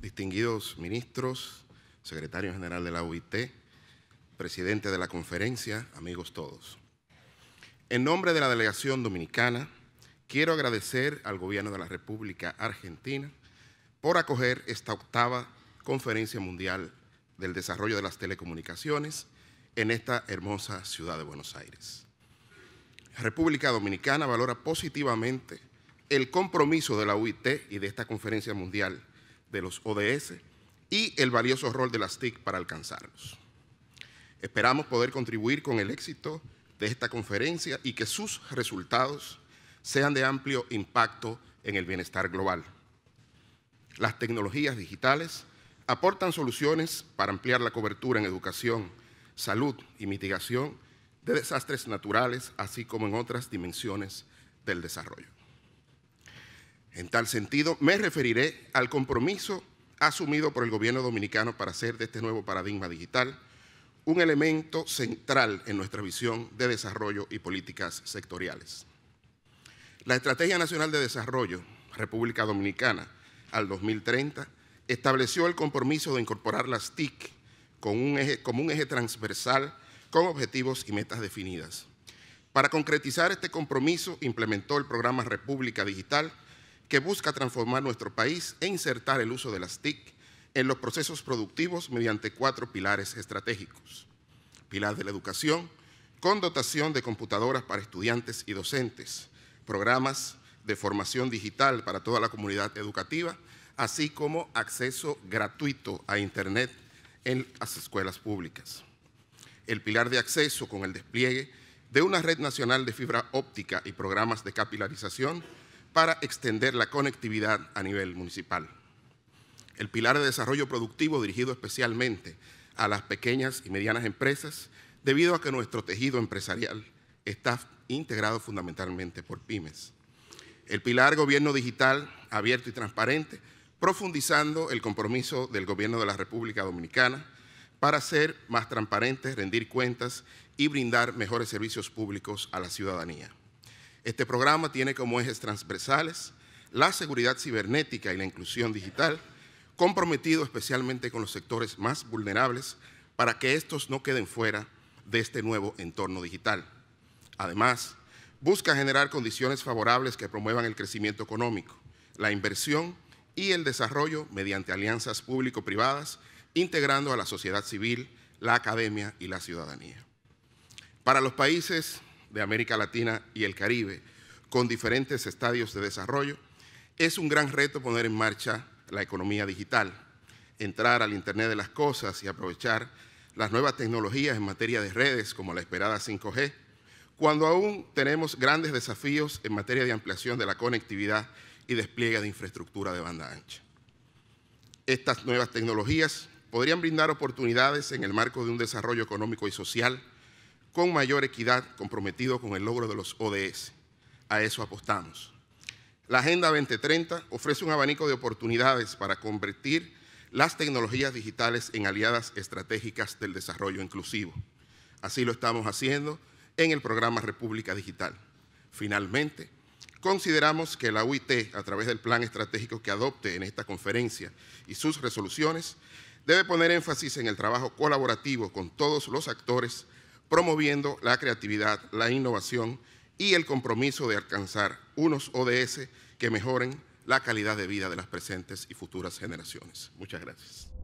distinguidos ministros, secretario general de la UIT, presidente de la conferencia, amigos todos. En nombre de la delegación dominicana, quiero agradecer al gobierno de la República Argentina por acoger esta octava Conferencia Mundial del Desarrollo de las Telecomunicaciones en esta hermosa ciudad de Buenos Aires. República Dominicana valora positivamente el compromiso de la UIT y de esta Conferencia Mundial de los ODS y el valioso rol de las TIC para alcanzarlos. Esperamos poder contribuir con el éxito de esta conferencia y que sus resultados sean de amplio impacto en el bienestar global. Las tecnologías digitales aportan soluciones para ampliar la cobertura en educación, salud y mitigación de desastres naturales, así como en otras dimensiones del desarrollo. En tal sentido, me referiré al compromiso asumido por el gobierno dominicano para hacer de este nuevo paradigma digital un elemento central en nuestra visión de desarrollo y políticas sectoriales. La Estrategia Nacional de Desarrollo República Dominicana al 2030 estableció el compromiso de incorporar las TIC con un eje, como un eje transversal con objetivos y metas definidas. Para concretizar este compromiso, implementó el programa República Digital, que busca transformar nuestro país e insertar el uso de las TIC en los procesos productivos mediante cuatro pilares estratégicos. Pilar de la educación, con dotación de computadoras para estudiantes y docentes, programas de formación digital para toda la comunidad educativa, así como acceso gratuito a Internet en las escuelas públicas. El pilar de acceso con el despliegue de una red nacional de fibra óptica y programas de capilarización para extender la conectividad a nivel municipal. El pilar de desarrollo productivo dirigido especialmente a las pequeñas y medianas empresas, debido a que nuestro tejido empresarial está integrado fundamentalmente por pymes. El pilar gobierno digital abierto y transparente, profundizando el compromiso del gobierno de la República Dominicana para ser más transparentes, rendir cuentas y brindar mejores servicios públicos a la ciudadanía. Este programa tiene como ejes transversales la seguridad cibernética y la inclusión digital, comprometido especialmente con los sectores más vulnerables para que estos no queden fuera de este nuevo entorno digital. Además, busca generar condiciones favorables que promuevan el crecimiento económico, la inversión y el desarrollo mediante alianzas público-privadas, integrando a la sociedad civil, la academia y la ciudadanía. Para los países de América Latina y el Caribe, con diferentes estadios de desarrollo, es un gran reto poner en marcha la economía digital, entrar al Internet de las Cosas y aprovechar las nuevas tecnologías en materia de redes como la esperada 5G, cuando aún tenemos grandes desafíos en materia de ampliación de la conectividad y despliegue de infraestructura de banda ancha. Estas nuevas tecnologías podrían brindar oportunidades en el marco de un desarrollo económico y social con mayor equidad, comprometido con el logro de los ODS. A eso apostamos. La Agenda 2030 ofrece un abanico de oportunidades para convertir las tecnologías digitales en aliadas estratégicas del desarrollo inclusivo. Así lo estamos haciendo en el programa República Digital. Finalmente, consideramos que la UIT, a través del plan estratégico que adopte en esta conferencia y sus resoluciones, debe poner énfasis en el trabajo colaborativo con todos los actores promoviendo la creatividad, la innovación y el compromiso de alcanzar unos ODS que mejoren la calidad de vida de las presentes y futuras generaciones. Muchas gracias.